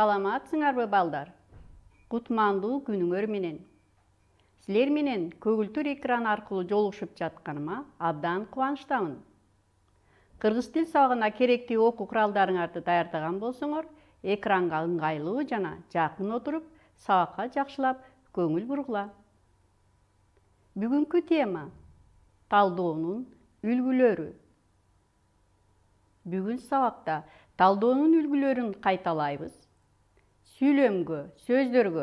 саламатсыңарбы балдар кутмандуу күнүңөр менен силер менен көгүлтүр экран аркылуу жолугушуп жатканыма абдан кубанычтамын кыргыз тил сабагына керектүү окуу куралдарыңарды даярдаган болсоңор экранга ыңгайлуу жана жакын отуруп сабакка жакшылап көңүл бургула бүгүнкү тема талдоонун үлгүлөрү бүгүн сабакта талдоонун үлгүлөрүн кайталайбыз сүйлөмгө сөздөргө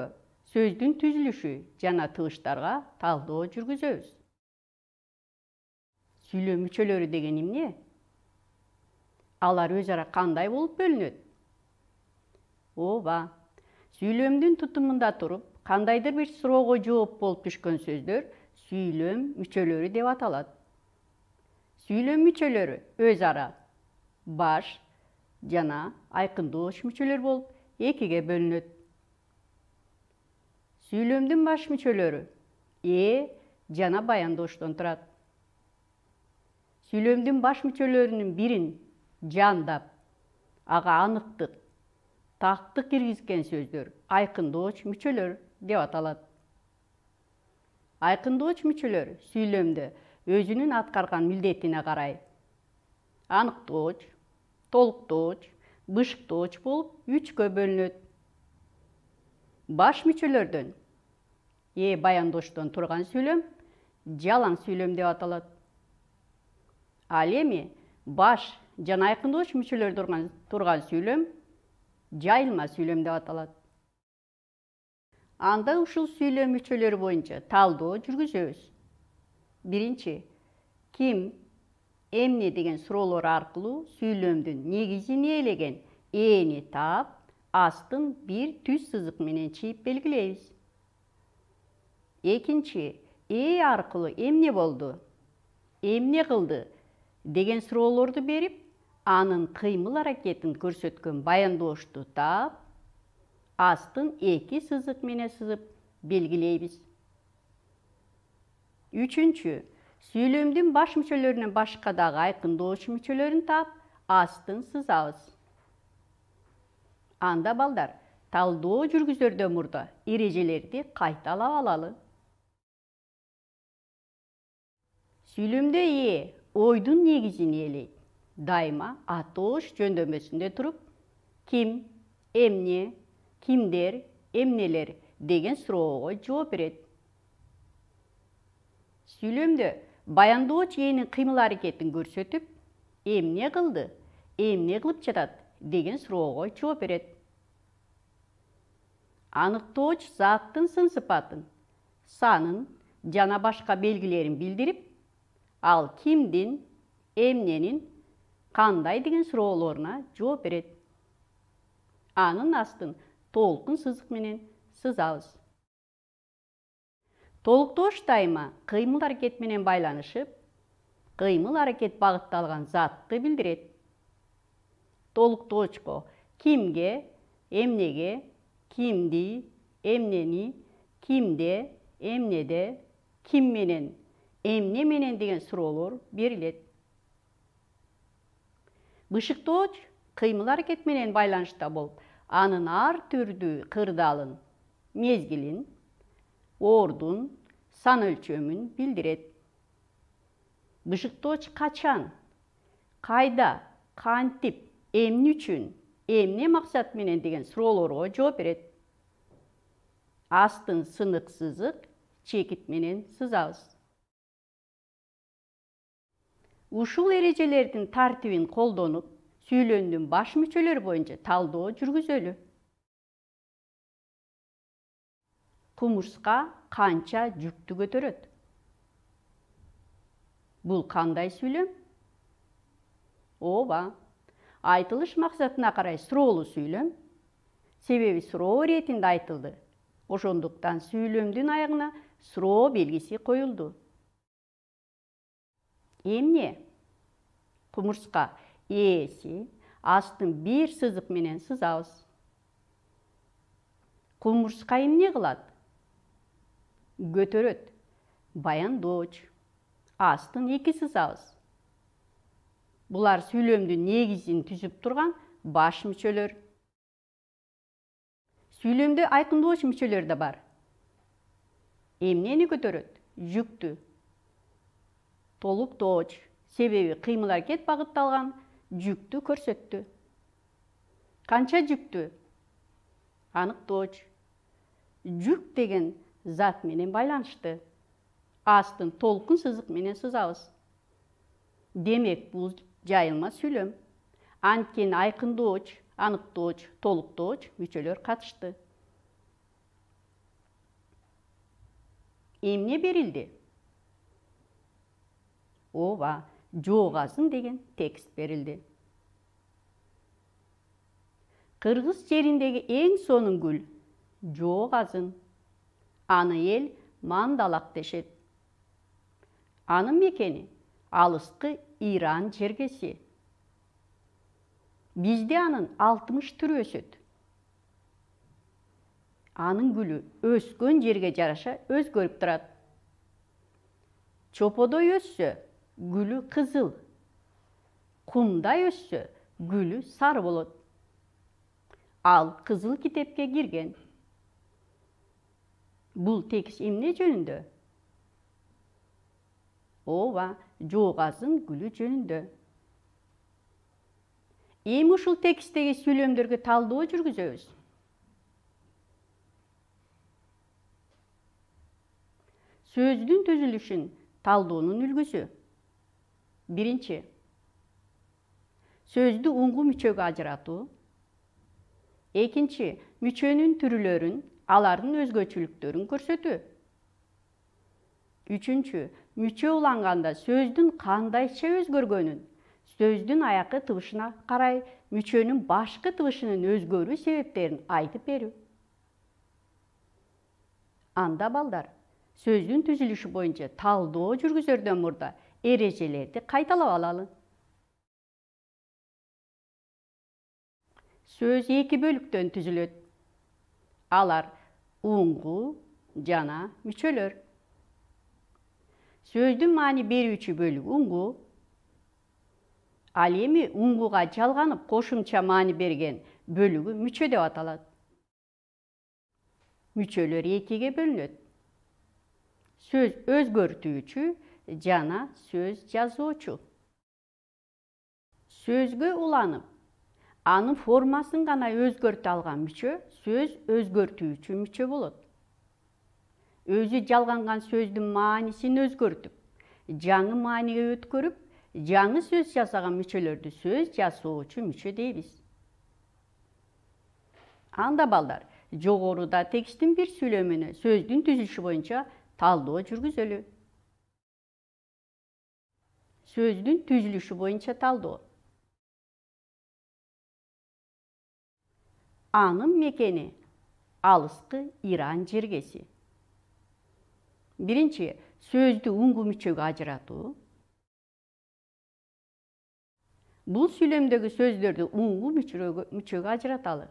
сөздүн түзүлүшү жана тыгыштарга талдоо жүргүзөбүз сүйлөм мүчөлөрү деген эмне алар өз ара кандай болуп бөлүнөт ооба сүйлөмдүн тутумунда туруп кандайдыр бир суроого жооп болуп түшкөн сөздөр сүйлөм мүчөлөрү деп аталат сүйлөм мүчөлөрү өз ара баш жана айкындооч мүчөлөр болуп экиге бөлүнөт Сүйлемдің баш мүчөлөрү е, жана баяндоочтон турат сүйлөмдүн баш мүчөлөрүнүн бирин жандап ага аныктык тактык киргизген сөздөр айкындоочу мүчөлөр деп аталат айкындоочу мүчөлөр сүйлөмдө өзүнүн аткарган милдетине карай аныктооч толуктооч бышыктоочу болуп үчкө бөлүнөт баш мүчөлөрдөн э баяндочтон турган сүйлөм жалаң сүйлөм деп аталат ал эми баш жана айкындоочу мүчөлөр турган сүйлөм жайылма сүйлөм деп аталат анда ушул сүйлөм мүчөлөрү боюнча талдоо жүргүзөбүз биринчи ким эмне деген суроолор аркылуу сүйлөмдүн негизин ээлеген ээни таап астын бир түз сызык менен чийип белгилейбиз экинчи э аркылуу эмне болду эмне кылды деген суроолорду берип анын кыймыл аракетин көрсөткөн баяндоошту таап астын эки сызык менен сызып белгилейбиз үчүнчү Сүйлемдің баш мүчөлөрүнөн башка айқын айкындоочу мүшелерін таап, астын сызабыз. Анда балдар талдоо жүргүзөрдөн мурда эрежелерди кайталап алалы. Сүйлөмдө е ойдың негізін ээлейт. Дайыма атоош жөндөмөсүндө тұрып, ким, эмне, кімдер, эмнелер деген суроого жооп берет. Сүйлөмдө баяндоо чейинин кыймыл аракетин көрсөтүп эмне кылды эмне қылып жатат деген суроого жооп берет аныктоочу заттын сын сыпатын санын жана башка белгілерін билдирип ал кимдин эмненин қандай деген суроолоруна жооп берет анын астын толқын сызық менен сызабыз толуктоош дайыма кыймыл аракет менен байланышып кыймыл әрекет багытталган затты билдирет толуктоочко кимге эмнеге кимди эмнени кимде эмнеде ким менен эмне деген суроолор берилет бышыктооч кыймыл аракет менен байланышта болуп анын ар түрді қырдалын, мезгілін, ордун сан өлчөмүн билдирет бышыктооч качан кайда кантип эмне үчүн эмне максат менен деген суроолорго жооп берет астын сынык сызык чекит менен сызабыз ушул эрежелердин тартибин колдонуп сүйлөмдүн баш мүчөлөрү боюнча талдоо жүргүзөлү құмырсқа канча жүктү көтөрөт Бұл қандай сүйлөм Оба айтылыш мақсатына қарай суроолу сөйлем. Себебі суроо ретінде айтылды ошондуктан сүйлөмдүн аягына суроо белгиси қойылды. Емне? кумурска ээси астын бир сызык менен сызабыз кумурска эмне кылат көтөрөт баяндоч астын екісі сауыз бұлар сөйлемді негізін түзіп тұрған баш мүчөлөр сүйлөмдө айкындоочу мүчөлөр да бар эмнени көтөрөт жүктү толуктооч себеби кыймыл аракет багытталган жүктү көрсөттү канча жүктү аныктоочу жүк деген зат менен байланышты астын толкун сызык менен сызабыз демек бул жайылма сүйлөм анткени айкындоочу аныктоочу толуктоочу мүчөлөр катышты эмне берилди ооба жоғасын деген текст берилди кыргыз жериндеги эң сонун гүл жоғазын аны ел мандалап дешет анын мекени алыскы иран жергесе. Бізде анын 60 түрү өсет. анын өз өскөн жерге жараша өз көріп тұрады. чоподой өссө гүлі қызыл. кумдай өссө гүлі сар болады. ал кызыл китепке кирген бұл текст эмне жөнүндө ооба Ем гүлү жөнүндө эми ушул тексттеги сүйлөмдөргө талдоо жүргүзөбүз сөздүн түзүлүшүн талдоонун үлгүсү биринчи сөздү уңгу мүчөгө ажыратуу экинчи мүчөнүн түрлөрүн алардын өзгөчөлүктөрүн көрсөтүү үчүнчү мүчө уланганда сөздүн кандайча өзгөргөнүн сөздүн аякы тыбышына карай мүчөнүн башкы тыбышынын өзгөрүү себептерин айтып берүү анда балдар сөздүн түзүлүшү боюнча талдоо жүргүзөрдөн мурда эрежелерди кайталап алалы сөз эки бөлүктөн түзүлөт алар уңгу жана мүчөлөр сөздүн маани берүүчү бөлүгү уңгу ал эми уңгуга жалганып кошумча маани берген бөлүгү мүчө деп аталат мүчөлөр экиге бөлүнөт сөз өзгөртүүчү жана сөз жазуучу сөзгө уланып анын формасын гана өзгөртө алган мүчө сөз өзгөртүүчү мүчө болот өзү жалганган сөздүн маанисин өзгөртүп жаңы мааниге өткөрүп жаңы сөз жасаган мүчөлөрдү сөз жасоочу мүчө дейбиз анда балдар жогоруда тексттин бир сүйлөмүнө сөздүн түзүлүшү боюнча талдоо жүргүзөлү сөздүн түзүлүшү боюнча талдоо аным мекені алысқы иран жергеси биринчи сөздү үңгү мүчөгө ажыратуу бул сүйлөмдөгү сөздөрдү уңгу мүчөгө ажыраталы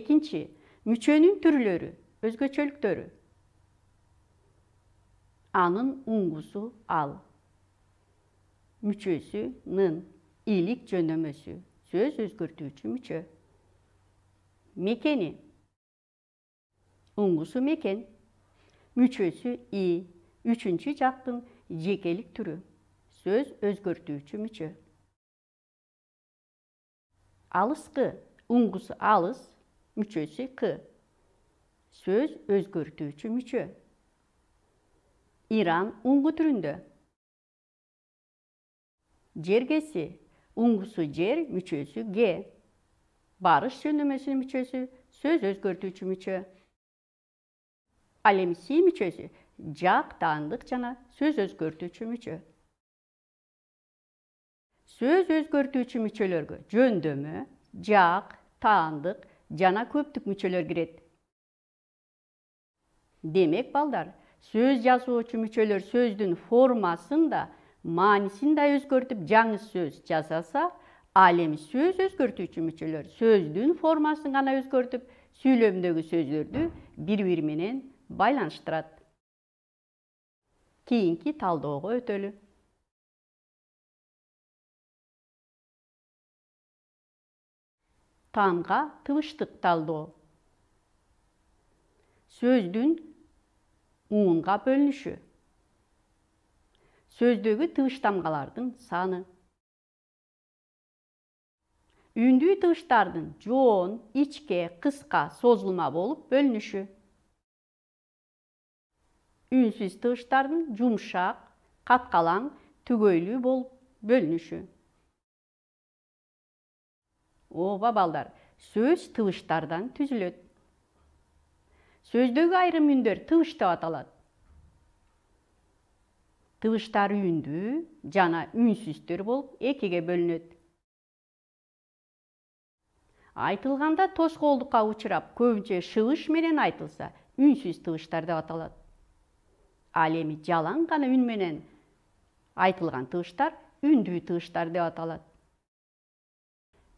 экинчи мүчөнүн түрлөрү өзгөчөлүктөрү анын уңгусу ал мүчөсү нын Илік жөнөмөсү сөз өзгөртүүчү мүчө. Мекени. Уңгусу мекен. Мүчөсү и. Үчүнчү жактын жекелик түрү. Сөз өзгөртүүчү мүчө. Алыскы. Уңгусу алыс, мүчөсү к. Сөз өзгөртүүчү мүчө. Иран уңгу түрүндө. Жергеси Ungusu cer müçösü g. Barış sönümesinin müçösü söz özgürtücü müçö. Alemsi müçösü cak dağındık cana söz özgürtücü müçö. Söz özgürtücü müçölörgü cöndömü, cak, taandık, cana көптүк мүчөлөр кирет Demek балдар söz жазуучу мүчөлөр сөздүн формасын да маанисин да өзгөртүп жаңы сөз жасаса ал эми сөз өзгөртүүчү мүчөлөр сөздүн формасын гана өзгөртүп сүйлөмдөгү сөздөрдү бири бири менен байланыштырат кийинки талдоого өтөлү таамга тыбыштык талдоо сөздүн уунга бөлүнүшү сөздегі тыш саны үндүү тыбыштардын жоон ичке кыска созулма болуп бөлүнүшү үнсүз тыбыштардын жумшак каткалаң түгөйлүү болуп бөлүнүшү ооба балдар сөз тыыштардан түзүлөт сөздөгү айрым үндер тыш деп аталат тыбыштар үндүү жана үнсүздөр болуп экиге бөлүнөт айтылганда тоскоолдукка учурап көбүнчө шыбыш менен айтылса үнсүз тыбыштар деп аталат ал эми жалаң гана үн менен айтылган тыбыштар үндүү тыбыштар деп аталат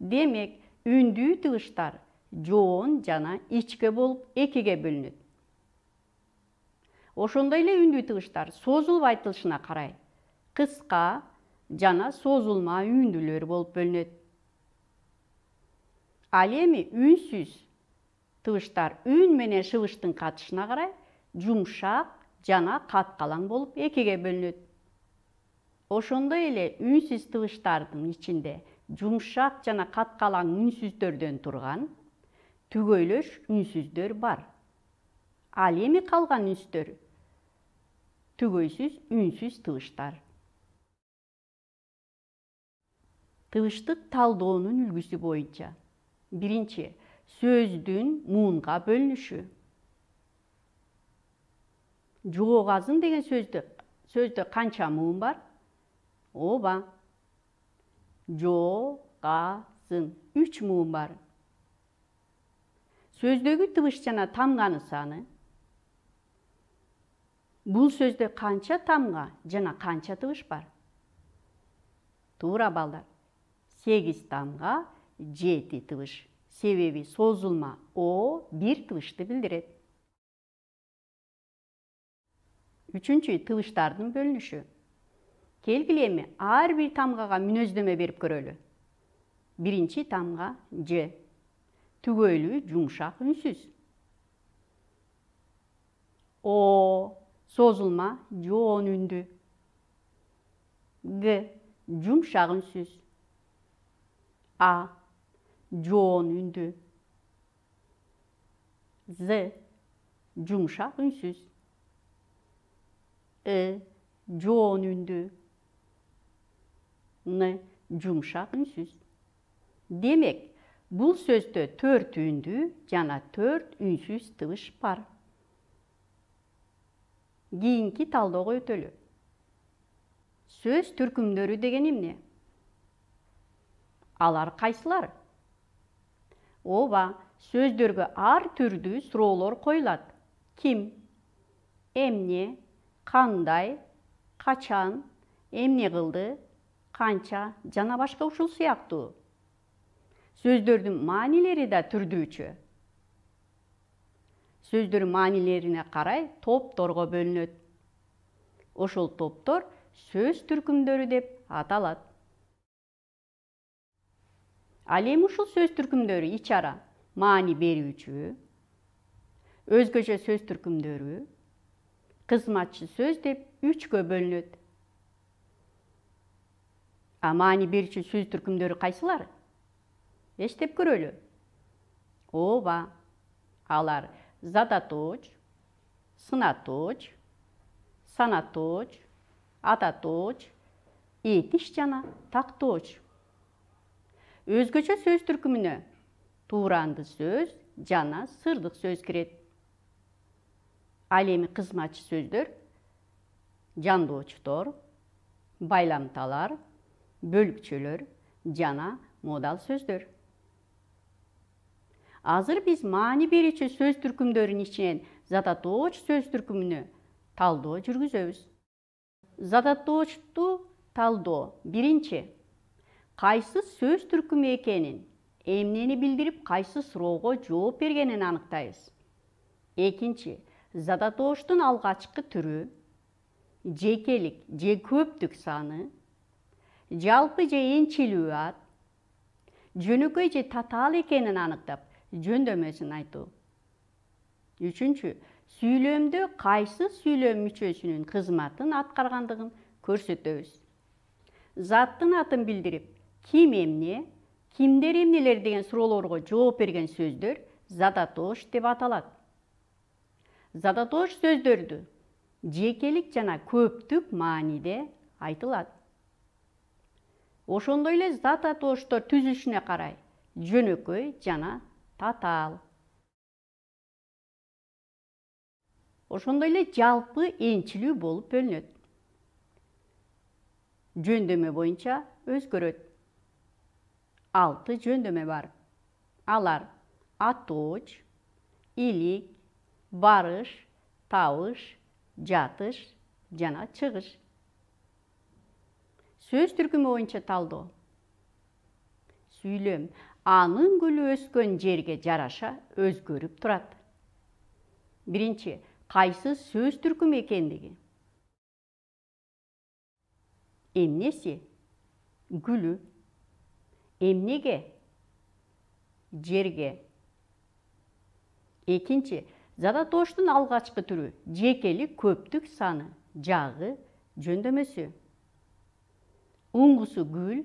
демек үндүү тыбыштар жоон жана ичке болуп экиге бөлүнөт ошондой эле үндүү тыгыштар созулуп айтылышына карай кыска жана созулма үндүүлөр болуп бөлүнөт ал эми үнсүз тыбыштар үн менен шыбыштын катышына карай жумшак жана каткалаң болуп экиге бөлүнөт ошондой эле үнсүз тыбыштардын ичинде жумшак жана каткалаң үнсүздөрдөн турган түгөйлөш үнсүздөр бар ал эми калган үнсүздөр түгөйсүз үнсүз тыбыштар тыбыштык талдоонун үлгүсү боюнча биринчи сөздүн муунга бөлүнүшү жоогазын деген сөздө сөздө канча муун бар ооба ба? үч муун бар сөздөгү тыбыш жана тамганын саны бұл сөзде қанша тамға жана қанша тыбыш бар туура балдар сегиз тамға жети тыбыш себеби созулма о бир тыбышты билдирет үчүнчү тыбыштардын бөлүнүшү келгиле эми ар бир тамгага мүнөздөмө берип көрөлү биринчи тамга ж түгөйлүү жумшак үнсүз о sozulma yoğunundu. G. Cumşağın süz. A. Yoğunundu. Z. Cumşak ünsüz. E. Yoğunundu. N. Cumşak ünsüz. Demek bu sözde tört ündü, yana tört ünsüz tıvış var. кийинки талдоого өтөлү сөз түркүмдөрү деген эмне алар кайсылар ооба сөздөргө ар түрдүү суроолор коюлат ким эмне кандай качан эмне кылды канча жана башка ушул сыяктуу сөздөрдүн маанилери да түрдүүчө сөздер маанилерине карай топторго бөлүнөт ошол топтор сөз түркүмдөрү деп аталат ал эми ушул сөз түркүмдөрү ичара маани берүүчү өзгөчө сөз түркүмдөрү кызматчы сөз деп үчкө бөлүнөт а маани берүүчү сөз түркүмдөрү кайсылар эстеп көрөлү ооба алар Zadatoç, сынаточ, санаточ, Ататоч этиш жана тактооч өзгөчө сөз түркүмүнө тууранды сөз жана сырдық сөз кирет ал эми кызматчы сөздөр жандоочтор байламталар бөлүкчөлөр жана модал сөздөр азыр биз маани берүүчү сөз түркүмдөрүнүн ичинен задатооч сөз түркүмүнө талдоо жүргүзөбүз задатоочту талдоо биринчи кайсы сөз түркүмү экенин эмнени билдирип кайсы суроого жооп бергенин аныктайбыз экинчи задатооштун алгачкы түрү жекелик же көптүк саны жалпы же энчилүү ат жөнөкөй же татаал экенин аныктап жөндөмөсүн айтуу үчүнчү сүйлөмдө кайсы сүйлөм мүчөсүнүн кызматын аткаргандыгын көрсөтөбүз заттын атын билдирип ким эмне кимдер эмнелер деген суроолорго жооп берген сөздөр задатош деп аталат задатош сөздөрдү жекелик жана көптүк мааниде айтылат ошондой эле задатоштор түзүлүшүнө карай жөнөкөй жана татаал ошондой эле жалпы энчилүү болуп бөлүнөт жөндөмө боюнча өзгөрөт алты жөндөмө бар алар аточ илик барыш табыш жатыш жана чыгыш сөз түркүмү боюнча талдоо сүйлөм анын гүлү өскөн жерге жараша өзгөрүп турат биринчи кайсы сөз түркүм экендиги эмнеси гүлү эмнеге жерге экинчи задатоштун алгачкы түрү жекелик көптүк саны жагы жөндөмөсү уңгусу гүл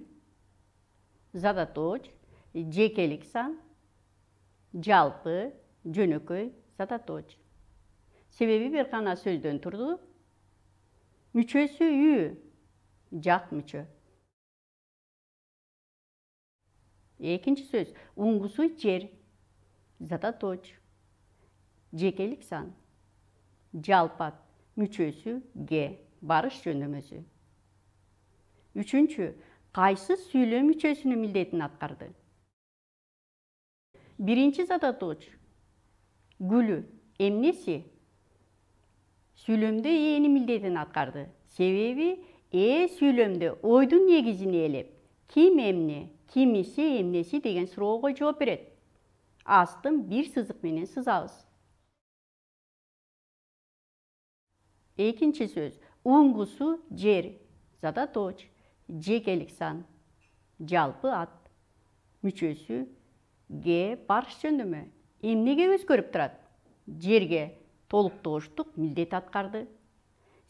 задаточ Джекелик сан, жалпы, жөнөкөй, сататоч. Себеби бир гана сөздөн турду. Мүчөсү үй, жак мүчө. Экинчи сөз уңгусу жер, зататоч. Жекелик сан, жалпак, мүчөсү ге, барыш жөндөмөсү. Үчүнчү, кайсы сүйлөм мүчөсүнүн милдетин аткарды? биринчи задаточ гүлү эмнеси сүйлөмдө ээни милдетин аткарды себеби ээ сүйлөмдө ойдун негизин ээлеп ким эмне кимиси эмнеси деген суроого жооп берет астын бир сызык менен сызабыз экинчи сөз уңгусу жер задаточ жекелик сан жалпы ат мүчөсү ге парш жөндөмү эмнеге өзгөрүп турат жерге толықтығыштық милдет атқарды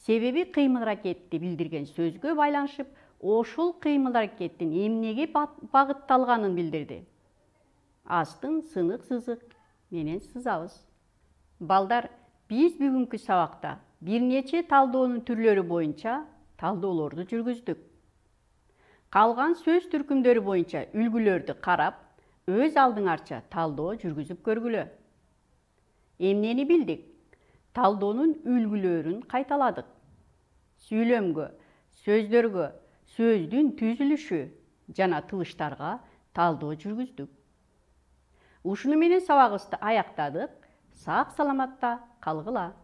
себеби кыймыл аракетти билдирген сөзгө байланышып ошол кыймыл аракеттин эмнеге багытталганын билдирди астын сынык сызык менен сызабыз балдар биз бүгүнкү сабакта бир нече талдоонун түрлөрү боюнча талдоолорду жүргүздүк калган сөз түркүмдөрү боюнча үлгүлөрдү карап өз алдың алдыңарча талдоо жүргүзүп көргүлө эмнени билдик талдоонун үлгүлөрүн қайталадық. сүйлөмгө сөздөргө сөздүн түзүлүшү жана тылыштарга талдоо жүргүздүк ушуну менен сабагыбызды аяктадык сак саламатта калгыла